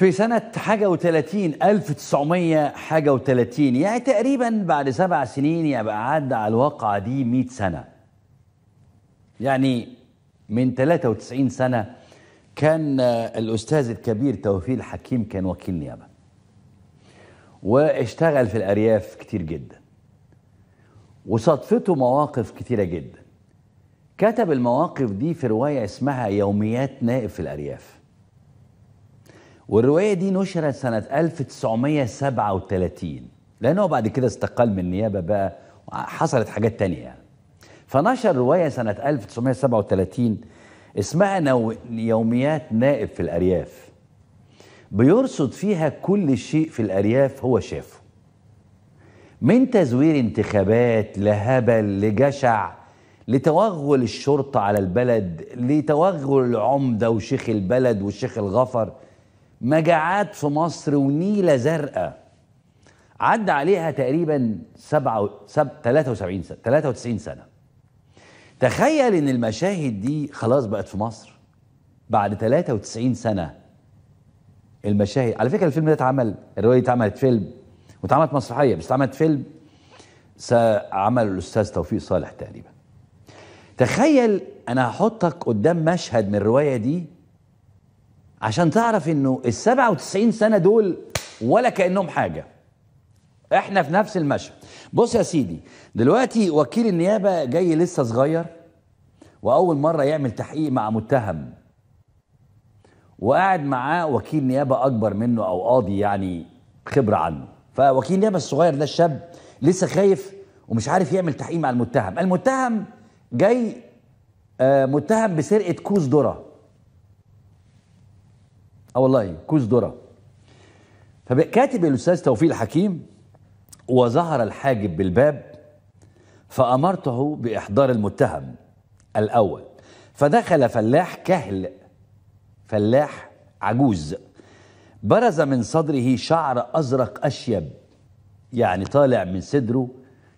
في سنة حاجة وتلاتين ألف تسعمية حاجة وتلاتين يعني تقريبا بعد سبع سنين يبقى عدى على الواقعة دي مئة سنة يعني من 93 سنة كان الأستاذ الكبير توفيق الحكيم كان وكيل نيابة واشتغل في الأرياف كتير جدا وصادفته مواقف كتيرة جدا كتب المواقف دي في رواية اسمها يوميات نائب في الأرياف والرواية دي نشرت سنة 1937 لأنه بعد كده استقال من النيابة بقى حصلت حاجات تانية يعني. فنشر رواية سنة 1937 اسمها يوميات نائب في الأرياف بيرصد فيها كل شيء في الأرياف هو شافه من تزوير انتخابات لهبل لجشع لتوغل الشرطة على البلد لتوغل العمدة وشيخ البلد وشيخ الغفر مجاعات في مصر ونيله زرقاء عدى عليها تقريبا سبعة سب... 73 سنة 93 سنة تخيل ان المشاهد دي خلاص بقت في مصر بعد 93 سنة المشاهد على فكرة الفيلم ده اتعمل الرواية دي اتعملت فيلم واتعملت مسرحية بس اتعملت فيلم عمل الأستاذ توفيق صالح تقريبا تخيل أنا هحطك قدام مشهد من الرواية دي عشان تعرف انه ال 97 سنه دول ولا كانهم حاجه احنا في نفس المشهد بص يا سيدي دلوقتي وكيل النيابه جاي لسه صغير واول مره يعمل تحقيق مع متهم وقاعد معاه وكيل نيابه اكبر منه او قاضي يعني خبره عنه فوكيل النيابه الصغير ده الشاب لسه خايف ومش عارف يعمل تحقيق مع المتهم المتهم جاي آه، متهم بسرقه كوز ذره اه والله كوز ذره فكاتب الاستاذ توفيق الحكيم وظهر الحاجب بالباب فامرته باحضار المتهم الاول فدخل فلاح كهل فلاح عجوز برز من صدره شعر ازرق اشيب يعني طالع من صدره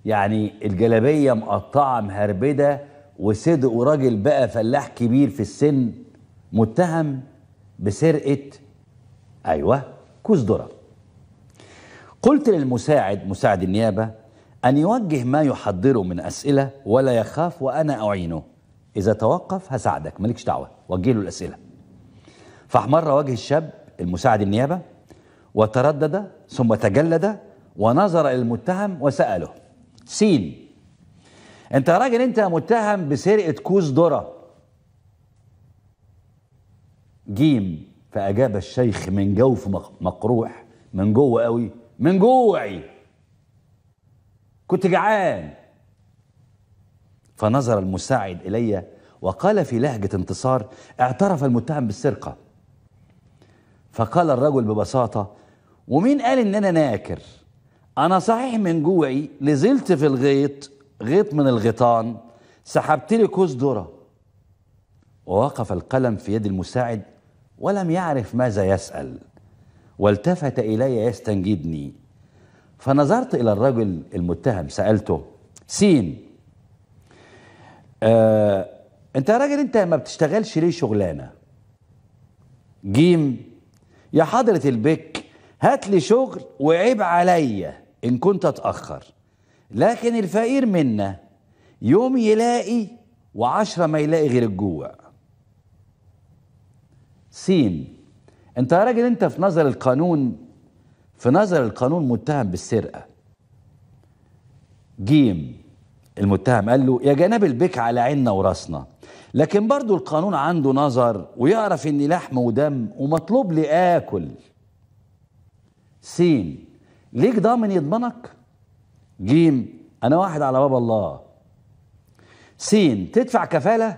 يعني الجلابيه مقطعه مهربده وصدق راجل بقى فلاح كبير في السن متهم بسرقة أيوة كوز درة قلت للمساعد مساعد النيابة أن يوجه ما يحضره من أسئلة ولا يخاف وأنا أعينه إذا توقف هساعدك مالكش دعوة وجه له الأسئلة فاحمر وجه الشاب المساعد النيابة وتردد ثم تجلد ونظر إلى المتهم وسأله سين أنت يا راجل أنت متهم بسرقة كوز ذرة جيم فأجاب الشيخ من جوف مقروح من جوه قوي من جوعي كنت جعان فنظر المساعد إلي وقال في لهجة انتصار اعترف المتهم بالسرقة فقال الرجل ببساطة ومين قال إن أنا ناكر أنا صحيح من جوعي لزلت في الغيط غيط من الغيطان سحبت لي كوز ذره ووقف القلم في يد المساعد ولم يعرف ماذا يسأل والتفت إلي يستنجدني فنظرت إلى الرجل المتهم سألته سين آه، انت يا راجل انت ما بتشتغلش ليه شغلانة جيم يا حضرة البك هات لي شغل وعيب عليا ان كنت اتأخر لكن الفقير منا يوم يلاقي وعشرة ما يلاقي غير الجوع سين انت يا راجل انت في نظر القانون في نظر القانون متهم بالسرقه جيم المتهم قال له يا جناب البيك على عيننا وراسنا لكن برضو القانون عنده نظر ويعرف ان لحم ودم ومطلوب لي اكل سين ليك ضامن يضمنك جيم انا واحد على باب الله سين تدفع كفاله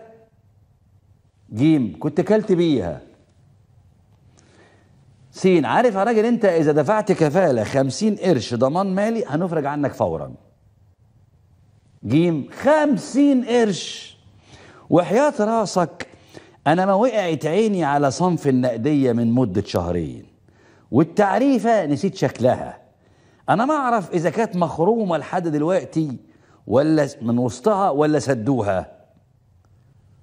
جيم كنت كلت بيها سين عارف يا راجل انت اذا دفعت كفاله 50 قرش ضمان مالي هنفرج عنك فورا جيم 50 قرش وحياه راسك انا ما وقعت عيني على صنف النقديه من مده شهرين والتعريفه نسيت شكلها انا ما اعرف اذا كانت مخرومه لحد دلوقتي ولا من وسطها ولا سدوها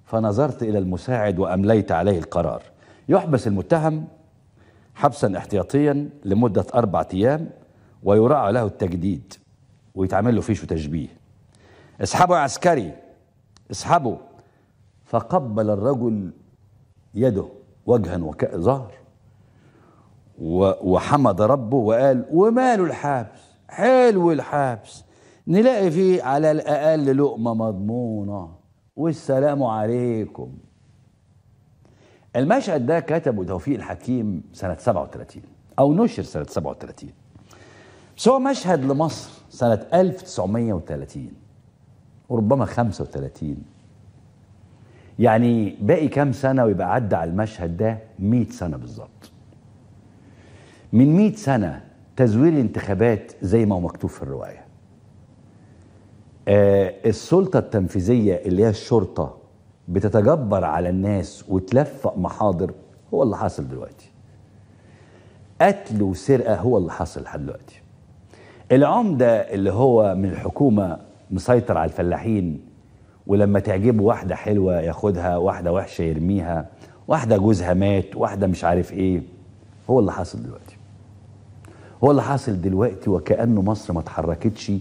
فنظرت الى المساعد وامليت عليه القرار يحبس المتهم حبسا احتياطيا لمدة أربعة أيام ويراعى له التجديد ويتعمل له فيش وتشبيه اسحبه عسكري اسحبه فقبل الرجل يده وجها وظهر وحمد ربه وقال وماله الحبس حلو الحبس نلاقي فيه على الأقل لقمة مضمونة والسلام عليكم المشهد ده كتبه توفيق الحكيم سنة 37 أو نشر سنة 37 بس هو مشهد لمصر سنة 1930 وربما 35 يعني باقي كام سنة ويبقى عدى على المشهد ده 100 سنة بالظبط من 100 سنة تزوير الانتخابات زي ما هو مكتوب في الرواية آه السلطة التنفيذية اللي هي الشرطة بتتجبر على الناس وتلفق محاضر هو اللي حاصل دلوقتي قتل وسرقة هو اللي حاصل لحد دلوقتي العمدة اللي هو من الحكومة مسيطر على الفلاحين ولما تعجبه واحدة حلوة ياخدها واحدة وحشة يرميها واحدة جوزها مات واحدة مش عارف ايه هو اللي حاصل دلوقتي هو اللي حاصل دلوقتي وكأنه مصر ما اتحركتش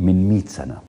من 100 سنة